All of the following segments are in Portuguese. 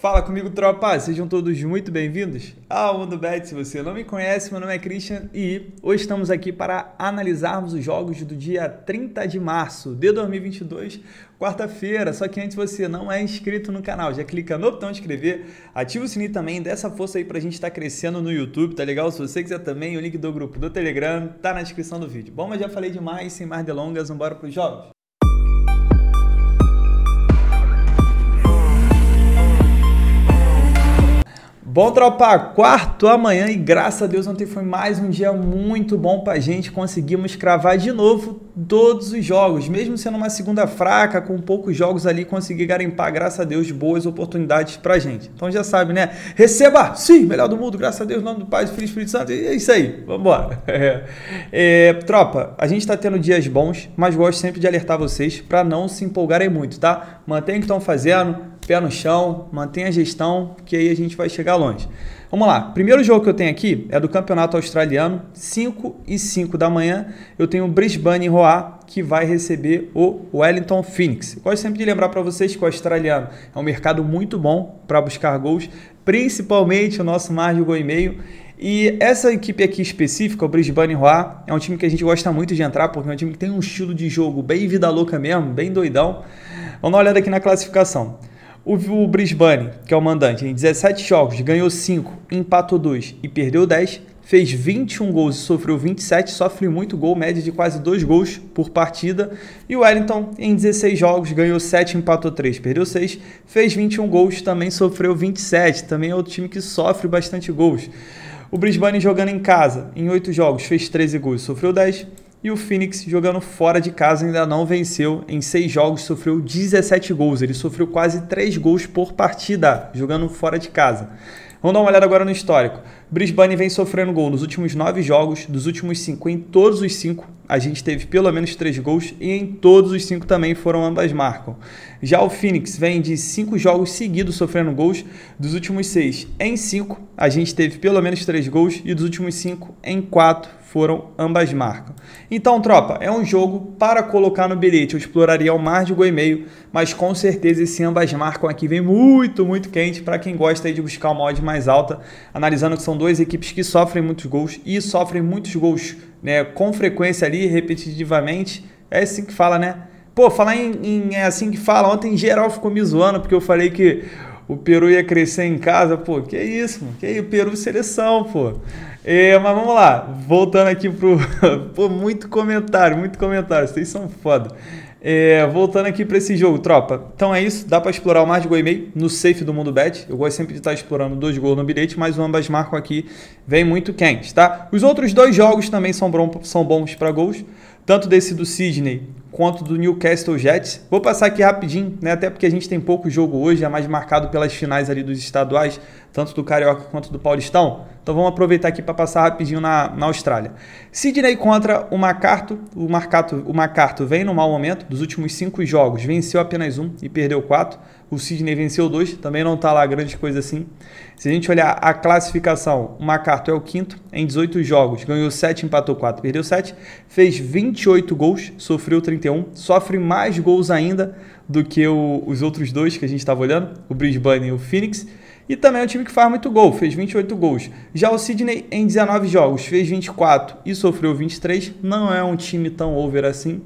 Fala comigo, tropa! Sejam todos muito bem-vindos ao Mundo Bet. Se você não me conhece, meu nome é Christian e hoje estamos aqui para analisarmos os jogos do dia 30 de março de 2022, quarta-feira. Só que antes você não é inscrito no canal, já clica no botão de inscrever, ativa o sininho também, dê essa força aí para a gente estar tá crescendo no YouTube, tá legal? Se você quiser também, o link do grupo do Telegram tá na descrição do vídeo. Bom, mas já falei demais, sem mais delongas, vamos embora para os jogos. Bom, tropa, quarto amanhã e graças a Deus ontem foi mais um dia muito bom pra gente. Conseguimos cravar de novo todos os jogos, mesmo sendo uma segunda fraca, com poucos jogos ali, consegui garimpar, graças a Deus, boas oportunidades pra gente. Então já sabe, né? Receba, sim, melhor do mundo, graças a Deus, nome do Pai, do Filho e Espírito Santo. E é isso aí, vambora. É, tropa, a gente tá tendo dias bons, mas gosto sempre de alertar vocês para não se empolgarem muito, tá? Mantenha o que estão fazendo pé no chão, mantenha a gestão, que aí a gente vai chegar longe. Vamos lá, primeiro jogo que eu tenho aqui é do Campeonato Australiano, 5 e 5 da manhã, eu tenho o Brisbane Roar, que vai receber o Wellington Phoenix. Gosto sempre de lembrar para vocês que o australiano é um mercado muito bom para buscar gols, principalmente o nosso margem gol e meio, e essa equipe aqui específica, o Brisbane Roar, é um time que a gente gosta muito de entrar, porque é um time que tem um estilo de jogo bem vida louca mesmo, bem doidão. Vamos dar uma olhada aqui na classificação. O, o Brisbane, que é o mandante, em 17 jogos, ganhou 5, empatou 2 e perdeu 10, fez 21 gols e sofreu 27, sofre muito gol, média de quase 2 gols por partida. E o Wellington, em 16 jogos, ganhou 7, empatou 3, perdeu 6, fez 21 gols, também sofreu 27, também é outro time que sofre bastante gols. O Brisbane jogando em casa, em 8 jogos, fez 13 gols, sofreu 10, e o Phoenix, jogando fora de casa, ainda não venceu. Em seis jogos, sofreu 17 gols. Ele sofreu quase 3 gols por partida, jogando fora de casa. Vamos dar uma olhada agora no histórico. Brisbane vem sofrendo gol nos últimos 9 jogos, dos últimos 5 em todos os 5 a gente teve pelo menos três gols e em todos os cinco também foram ambas marcam. Já o Phoenix vem de cinco jogos seguidos sofrendo gols, dos últimos seis em cinco a gente teve pelo menos três gols e dos últimos cinco em quatro foram ambas marcas. Então, tropa, é um jogo para colocar no bilhete. Eu exploraria o mar de gol e meio, mas com certeza esse ambas marcam aqui vem muito, muito quente para quem gosta de buscar uma odd mais alta, analisando que são duas equipes que sofrem muitos gols e sofrem muitos gols né, com frequência ali, repetitivamente. É assim que fala, né? Pô, falar em, em, é assim que fala. Ontem geral ficou me zoando porque eu falei que o Peru ia crescer em casa. Pô, que isso, mano? Que o Peru seleção, pô. É, mas vamos lá, voltando aqui pro. pô, muito comentário, muito comentário. Vocês são foda. É, voltando aqui para esse jogo, tropa. Então é isso, dá para explorar o mais de gol e meio no safe do Mundo Bet. Eu gosto sempre de estar tá explorando dois gols no bilhete, mas ambas marcam aqui, vem muito quente, tá? Os outros dois jogos também são, bom, são bons para gols tanto desse do Sydney quanto do Newcastle Jets. Vou passar aqui rapidinho, né? Até porque a gente tem pouco jogo hoje, é mais marcado pelas finais ali dos estaduais, tanto do Carioca quanto do Paulistão. Então vamos aproveitar aqui para passar rapidinho na, na Austrália. Sydney contra o Macarto. O, Marcato, o Macarto vem no mau momento. Dos últimos cinco jogos, venceu apenas um e perdeu quatro. O Sidney venceu dois, também não está lá grande coisa assim. Se a gente olhar a classificação, o MacArthur é o quinto em 18 jogos, ganhou 7, empatou 4, perdeu 7, fez 28 gols, sofreu 31, sofre mais gols ainda do que o, os outros dois que a gente estava olhando, o Brisbane e o Phoenix. E também é um time que faz muito gol, fez 28 gols. Já o Sidney, em 19 jogos, fez 24 e sofreu 23. Não é um time tão over assim.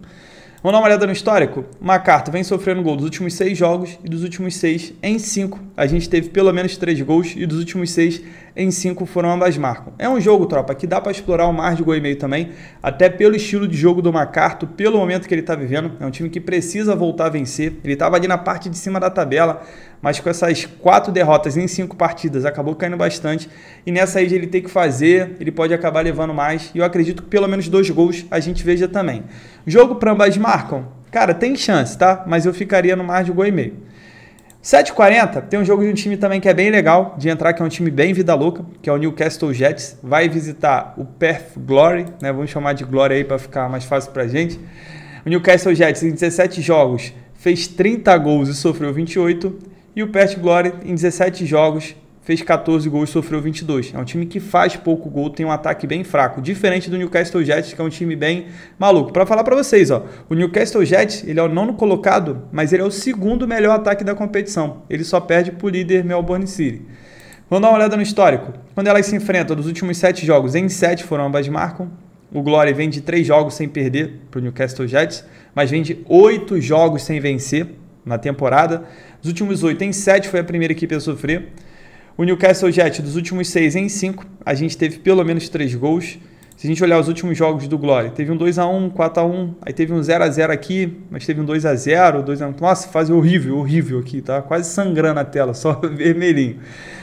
Vamos dar uma olhada no histórico? MacArthur vem sofrendo gol dos últimos seis jogos e dos últimos seis em cinco. A gente teve pelo menos três gols e dos últimos seis em cinco foram ambas marcam. É um jogo, tropa, que dá para explorar o mar de gol e meio também, até pelo estilo de jogo do MacArthur, pelo momento que ele está vivendo. É um time que precisa voltar a vencer. Ele estava ali na parte de cima da tabela, mas com essas quatro derrotas em cinco partidas acabou caindo bastante. E nessa aí ele tem que fazer, ele pode acabar levando mais. E eu acredito que pelo menos dois gols a gente veja também. Jogo para ambas marcam? Cara, tem chance, tá? Mas eu ficaria no mar de gol e meio. 7 40 tem um jogo de um time também que é bem legal de entrar, que é um time bem vida louca, que é o Newcastle Jets. Vai visitar o Perth Glory, né? Vamos chamar de Glory aí para ficar mais fácil pra gente. O Newcastle Jets em 17 jogos fez 30 gols e sofreu 28, e o Perth Glory em 17 jogos fez 14 gols, sofreu 22. É um time que faz pouco gol, tem um ataque bem fraco, diferente do Newcastle Jets, que é um time bem maluco. Para falar para vocês, ó, o Newcastle Jets, ele é o nono colocado, mas ele é o segundo melhor ataque da competição. Ele só perde pro líder Melbourne City. Vamos dar uma olhada no histórico. Quando elas se enfrentam, dos últimos sete jogos, em sete foram ambas marcam. O Glory vem de três jogos sem perder para o Newcastle Jets, mas vem de oito jogos sem vencer na temporada. Os últimos oito em sete foi a primeira equipe a sofrer. O Newcastle Jet, dos últimos seis em cinco, a gente teve pelo menos três gols. Se a gente olhar os últimos jogos do Glory, teve um 2x1, 4x1, aí teve um 0x0 aqui, mas teve um 2x0, 2x1. Nossa, fase horrível, horrível aqui, tá? Quase sangrando a tela, só vermelhinho.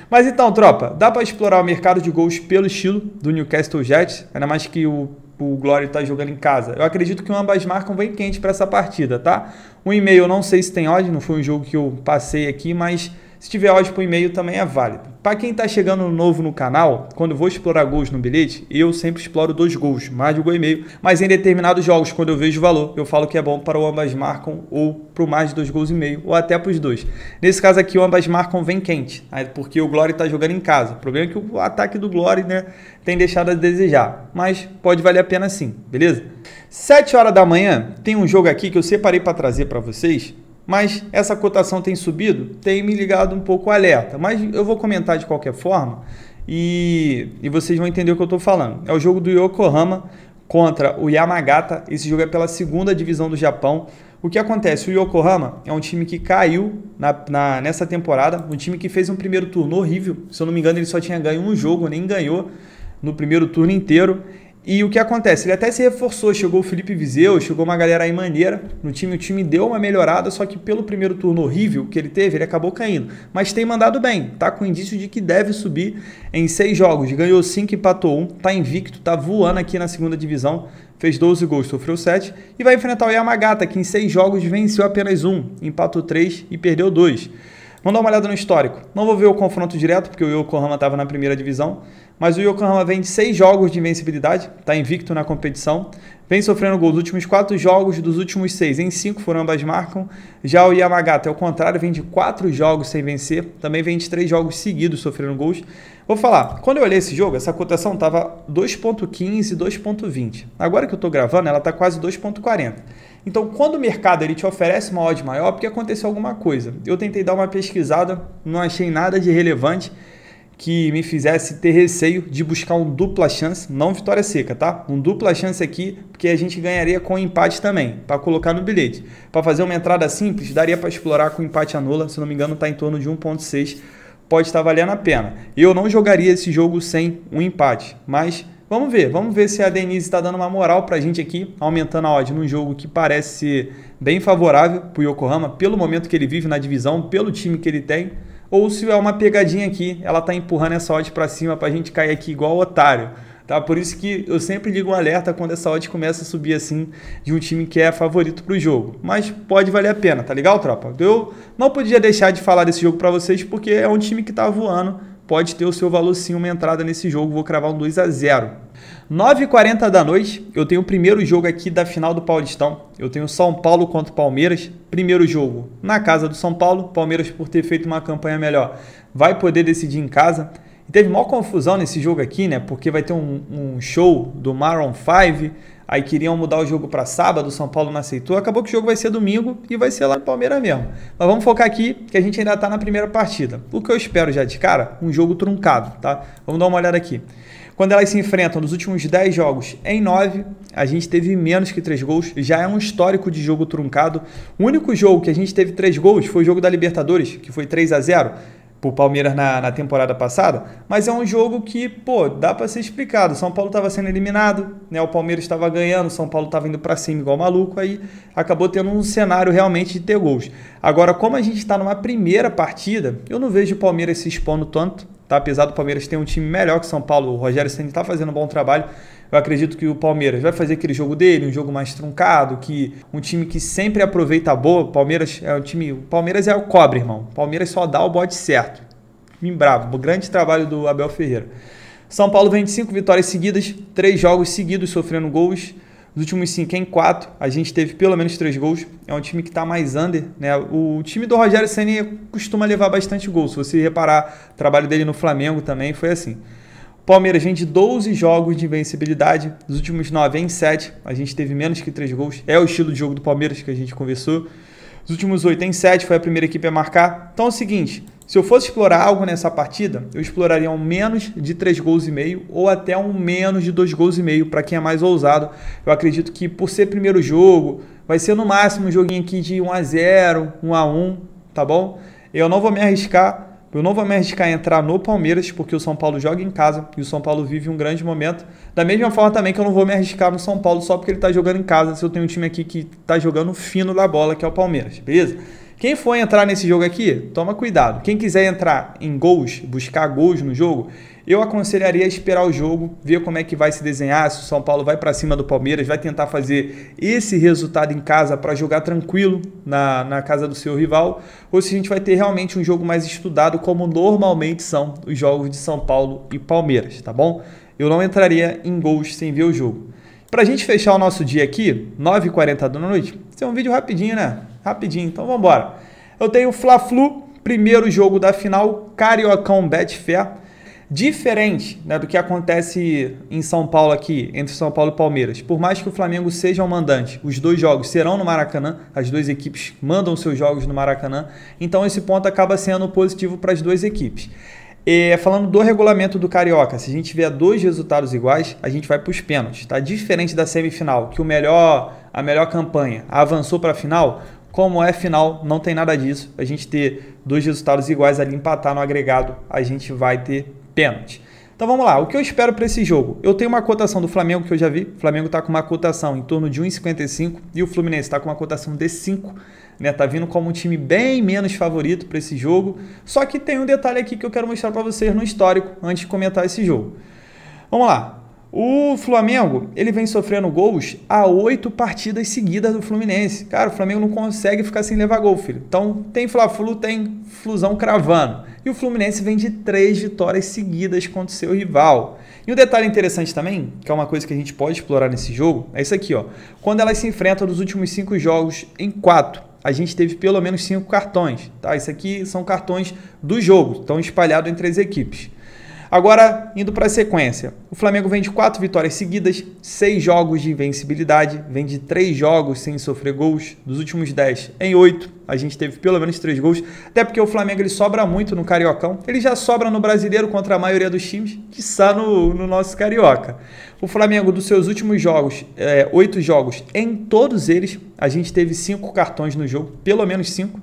Mas então, tropa, dá para explorar o mercado de gols pelo estilo do Newcastle Jet, ainda mais que o, o Glory tá jogando em casa. Eu acredito que ambas marcam bem quente para essa partida, tá? Um e-mail, não sei se tem ódio, não foi um jogo que eu passei aqui, mas se tiver ódio por e-mail também é válido. Para quem está chegando novo no canal, quando vou explorar gols no bilhete, eu sempre exploro dois gols, mais de um gol e meio. Mas em determinados jogos, quando eu vejo o valor, eu falo que é bom para o ambas marcam ou para o mais de dois gols e meio, ou até para os dois. Nesse caso aqui, o ambas marcam vem quente, né? porque o Glory está jogando em casa. O problema é que o ataque do Glory né, tem deixado a desejar, mas pode valer a pena sim, beleza? 7 horas da manhã, tem um jogo aqui que eu separei para trazer para vocês, mas essa cotação tem subido? Tem me ligado um pouco alerta. Mas eu vou comentar de qualquer forma e, e vocês vão entender o que eu estou falando. É o jogo do Yokohama contra o Yamagata. Esse jogo é pela segunda divisão do Japão. O que acontece? O Yokohama é um time que caiu na, na, nessa temporada, um time que fez um primeiro turno horrível. Se eu não me engano, ele só tinha ganho um jogo, nem ganhou no primeiro turno inteiro. E o que acontece? Ele até se reforçou, chegou o Felipe Vizeu, chegou uma galera aí maneira no time. O time deu uma melhorada, só que pelo primeiro turno horrível que ele teve, ele acabou caindo. Mas tem mandado bem, tá com indício de que deve subir em seis jogos. Ganhou cinco, empatou um, tá invicto, tá voando aqui na segunda divisão. Fez 12 gols, sofreu sete e vai enfrentar o Yamagata, que em seis jogos venceu apenas um, empatou três e perdeu dois Vamos dar uma olhada no histórico. Não vou ver o confronto direto, porque o Yokohama estava na primeira divisão, mas o Yokohama vem de seis jogos de invencibilidade, está invicto na competição. Vem sofrendo gols últimos quatro jogos, dos últimos seis em cinco foram ambas marcam. Já o Yamagata, ao contrário, vem de quatro jogos sem vencer, também vem de três jogos seguidos sofrendo gols. Vou falar, quando eu olhei esse jogo, essa cotação estava 2.15, 2.20. Agora que eu estou gravando, ela está quase 2.40. Então, quando o mercado ele te oferece uma odd maior, porque aconteceu alguma coisa. Eu tentei dar uma pesquisada, não achei nada de relevante que me fizesse ter receio de buscar um dupla chance, não vitória seca, tá? Um dupla chance aqui, porque a gente ganharia com empate também, para colocar no bilhete. Para fazer uma entrada simples, daria para explorar com empate a nula, se não me engano, está em torno de 1.6, pode estar tá valendo a pena. Eu não jogaria esse jogo sem um empate, mas vamos ver, vamos ver se a Denise está dando uma moral para a gente aqui, aumentando a odd num jogo que parece bem favorável para o Yokohama, pelo momento que ele vive na divisão, pelo time que ele tem ou se é uma pegadinha aqui, ela tá empurrando essa odd para cima para a gente cair aqui igual otário. Tá? Por isso que eu sempre ligo um alerta quando essa odd começa a subir assim de um time que é favorito para o jogo. Mas pode valer a pena, tá legal, tropa? Eu não podia deixar de falar desse jogo para vocês porque é um time que tá voando pode ter o seu valor sim uma entrada nesse jogo. Vou cravar um 2 a 0. 9h40 da noite, eu tenho o primeiro jogo aqui da final do Paulistão. Eu tenho São Paulo contra Palmeiras. Primeiro jogo na casa do São Paulo. Palmeiras, por ter feito uma campanha melhor, vai poder decidir em casa. E teve maior confusão nesse jogo aqui, né? Porque vai ter um, um show do Maroon 5 aí queriam mudar o jogo para sábado, o São Paulo não aceitou, acabou que o jogo vai ser domingo e vai ser lá no Palmeiras mesmo. Mas vamos focar aqui que a gente ainda está na primeira partida. O que eu espero já de cara, um jogo truncado, tá? Vamos dar uma olhada aqui. Quando elas se enfrentam nos últimos 10 jogos em 9, a gente teve menos que 3 gols, já é um histórico de jogo truncado. O único jogo que a gente teve 3 gols foi o jogo da Libertadores, que foi 3 a 0 pro Palmeiras na, na, temporada passada, mas é um jogo que, pô, dá para ser explicado. São Paulo estava sendo eliminado, né? O Palmeiras estava ganhando, São Paulo estava indo para cima igual maluco, aí acabou tendo um cenário realmente de ter gols. Agora, como a gente está numa primeira partida, eu não vejo o Palmeiras se expondo tanto tá? Apesar do Palmeiras ter um time melhor que São Paulo, o Rogério Ceni está fazendo um bom trabalho. Eu acredito que o Palmeiras vai fazer aquele jogo dele, um jogo mais truncado, que um time que sempre aproveita a boa. Palmeiras é o time, o Palmeiras é o cobre, irmão. O Palmeiras só dá o bote certo. Me bravo, grande trabalho do Abel Ferreira. São Paulo vem de cinco vitórias seguidas, três jogos seguidos sofrendo gols. Nos últimos 5 em 4, a gente teve pelo menos 3 gols. É um time que está mais under. Né? O time do Rogério Senna costuma levar bastante gols. Se você reparar, o trabalho dele no Flamengo também foi assim. Palmeiras vem de 12 jogos de invencibilidade. Nos últimos 9 em 7, a gente teve menos que 3 gols. É o estilo de jogo do Palmeiras que a gente conversou. Nos últimos 8 em 7 foi a primeira equipe a marcar. Então é o seguinte, se eu fosse explorar algo nessa partida, eu exploraria um menos de 3 gols e meio ou até um menos de 2 gols e meio para quem é mais ousado. Eu acredito que por ser primeiro jogo, vai ser no máximo um joguinho aqui de 1 a 0, 1 a 1, tá bom? Eu não vou me arriscar eu não vou me arriscar a entrar no Palmeiras, porque o São Paulo joga em casa e o São Paulo vive um grande momento. Da mesma forma também que eu não vou me arriscar no São Paulo só porque ele está jogando em casa, se eu tenho um time aqui que está jogando fino na bola, que é o Palmeiras, beleza? Quem for entrar nesse jogo aqui, toma cuidado. Quem quiser entrar em gols, buscar gols no jogo, eu aconselharia esperar o jogo, ver como é que vai se desenhar, se o São Paulo vai para cima do Palmeiras, vai tentar fazer esse resultado em casa para jogar tranquilo na, na casa do seu rival, ou se a gente vai ter realmente um jogo mais estudado, como normalmente são os jogos de São Paulo e Palmeiras, tá bom? Eu não entraria em gols sem ver o jogo. Para a gente fechar o nosso dia aqui, 9h40 da noite, isso é um vídeo rapidinho, né? Rapidinho, então vamos embora. Eu tenho Fla-Flu, primeiro jogo da final, Cariocão Betfair. Diferente né, do que acontece em São Paulo aqui, entre São Paulo e Palmeiras. Por mais que o Flamengo seja o um mandante, os dois jogos serão no Maracanã, as duas equipes mandam seus jogos no Maracanã, então esse ponto acaba sendo positivo para as duas equipes. E, é, falando do regulamento do Carioca, se a gente tiver dois resultados iguais, a gente vai para os pênaltis, tá? Diferente da semifinal, que o melhor, a melhor campanha avançou para a final, como é final, não tem nada disso. A gente ter dois resultados iguais ali, empatar no agregado, a gente vai ter pênalti. Então vamos lá, o que eu espero para esse jogo? Eu tenho uma cotação do Flamengo que eu já vi, o Flamengo está com uma cotação em torno de 1,55 e o Fluminense está com uma cotação de 5, né? Tá vindo como um time bem menos favorito para esse jogo. Só que tem um detalhe aqui que eu quero mostrar para vocês no histórico antes de comentar esse jogo. Vamos lá, o Flamengo, ele vem sofrendo gols há oito partidas seguidas do Fluminense. Cara, o Flamengo não consegue ficar sem levar gol, filho. Então, tem Fla-Flu, tem Flusão cravando. E o Fluminense vem de três vitórias seguidas contra o seu rival. E um detalhe interessante também, que é uma coisa que a gente pode explorar nesse jogo, é isso aqui, ó. Quando elas se enfrentam nos últimos cinco jogos em quatro, a gente teve pelo menos cinco cartões, tá? Isso aqui são cartões do jogo, estão espalhados entre as equipes. Agora, indo para a sequência. O Flamengo vem de 4 vitórias seguidas, 6 jogos de invencibilidade, vem de 3 jogos sem sofrer gols. Dos últimos 10 em 8, a gente teve pelo menos 3 gols. Até porque o Flamengo ele sobra muito no Cariocão. Ele já sobra no Brasileiro contra a maioria dos times, que está no, no nosso Carioca. O Flamengo, dos seus últimos jogos, é, eh, 8 jogos, em todos eles, a gente teve 5 cartões no jogo, pelo menos 5.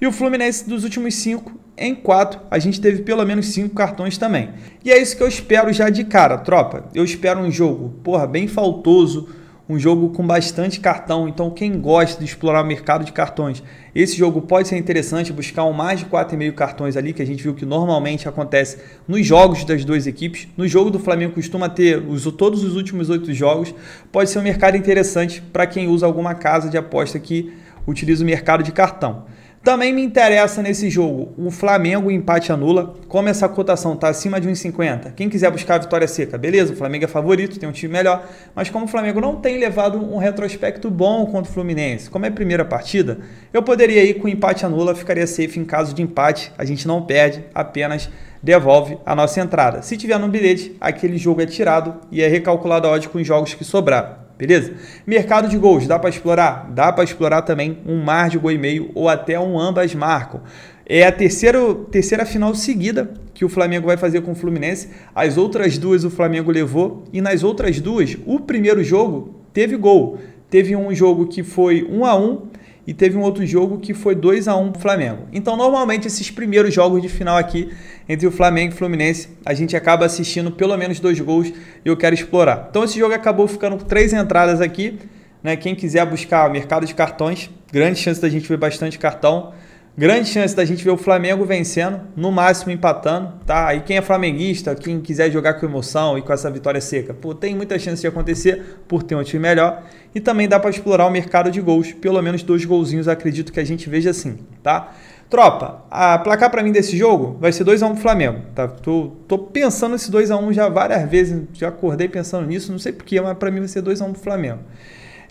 E o Fluminense, dos últimos 5, em 4, a gente teve pelo menos 5 cartões também. E é isso que eu espero já de cara, tropa. Eu espero um jogo, porra, bem faltoso, um jogo com bastante cartão. Então, quem gosta de explorar o mercado de cartões, esse jogo pode ser interessante buscar um mais de 4,5 cartões ali, que a gente viu que normalmente acontece nos jogos das duas equipes. No jogo do Flamengo costuma ter os, todos os últimos oito jogos. Pode ser um mercado interessante para quem usa alguma casa de aposta que utiliza o mercado de cartão. Também me interessa nesse jogo o Flamengo empate anula. Como essa cotação está acima de 1,50, quem quiser buscar a vitória seca, beleza, o Flamengo é favorito, tem um time melhor. Mas como o Flamengo não tem levado um retrospecto bom contra o Fluminense, como é primeira partida, eu poderia ir com empate anula, ficaria safe em caso de empate. A gente não perde, apenas devolve a nossa entrada. Se tiver no bilhete, aquele jogo é tirado e é recalculado a odd com os jogos que sobraram beleza? Mercado de gols, dá para explorar? Dá para explorar também um mar de gol e meio ou até um ambas marcam. É a terceira, terceira final seguida que o Flamengo vai fazer com o Fluminense. As outras duas o Flamengo levou e nas outras duas, o primeiro jogo teve gol. Teve um jogo que foi 1 a 1 e teve um outro jogo que foi 2 a 1 pro Flamengo. Então, normalmente esses primeiros jogos de final aqui entre o Flamengo e o Fluminense, a gente acaba assistindo pelo menos dois gols e eu quero explorar. Então, esse jogo acabou ficando com três entradas aqui, né? Quem quiser buscar mercado de cartões, grande chance da gente ver bastante cartão. Grande chance da gente ver o Flamengo vencendo, no máximo empatando, tá? E quem é flamenguista, quem quiser jogar com emoção e com essa vitória seca, pô, tem muita chance de acontecer por ter um time melhor. E também dá para explorar o mercado de gols, pelo menos dois golzinhos, acredito que a gente veja assim, tá? Tropa, a placar para mim desse jogo vai ser 2x1 um pro Flamengo, tá? Tô, tô pensando nesse 2x1 um já várias vezes, já acordei pensando nisso, não sei porquê, mas para mim vai ser 2x1 um pro Flamengo.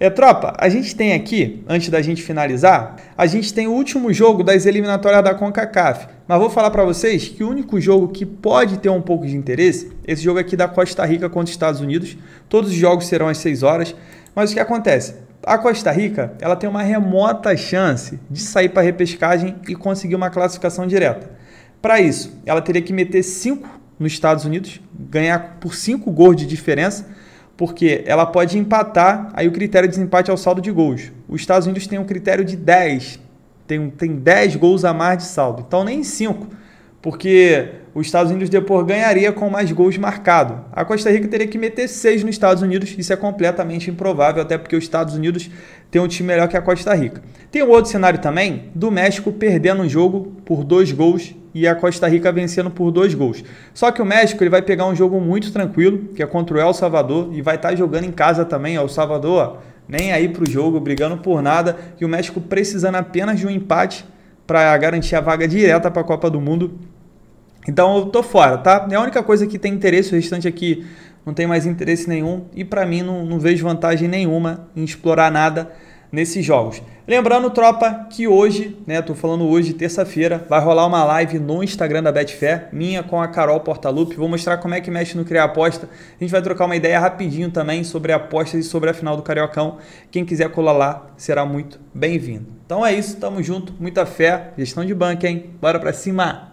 É, tropa, a gente tem aqui, antes da gente finalizar, a gente tem o último jogo das eliminatórias da CONCACAF. Mas vou falar para vocês que o único jogo que pode ter um pouco de interesse, esse jogo é aqui da Costa Rica contra os Estados Unidos, todos os jogos serão às 6 horas, mas o que acontece? A Costa Rica, ela tem uma remota chance de sair para repescagem e conseguir uma classificação direta. Para isso, ela teria que meter 5 nos Estados Unidos, ganhar por 5 gols de diferença porque ela pode empatar, aí o critério de desempate é o saldo de gols. Os Estados Unidos têm um critério de 10, tem, tem 10 gols a mais de saldo, então nem 5, porque os Estados Unidos depois ganharia com mais gols marcado. A Costa Rica teria que meter 6 nos Estados Unidos, isso é completamente improvável, até porque os Estados Unidos tem um time melhor que a Costa Rica. Tem um outro cenário também do México perdendo um jogo por dois gols e a Costa Rica vencendo por dois gols. Só que o México ele vai pegar um jogo muito tranquilo, que é contra o El Salvador, e vai estar tá jogando em casa também. El Salvador nem aí para o jogo, brigando por nada, e o México precisando apenas de um empate para garantir a vaga direta para a Copa do Mundo então eu tô fora, tá? É a única coisa que tem interesse, o restante aqui não tem mais interesse nenhum e para mim não, não vejo vantagem nenhuma em explorar nada nesses jogos. Lembrando, tropa, que hoje, né, tô falando hoje, terça-feira, vai rolar uma live no Instagram da Betfair, minha com a Carol Portalupe, vou mostrar como é que mexe no Criar Aposta, a gente vai trocar uma ideia rapidinho também sobre apostas e sobre a final do Cariocão, quem quiser colar lá será muito bem-vindo. Então é isso, tamo junto, muita fé, gestão de banco, hein? Bora pra cima!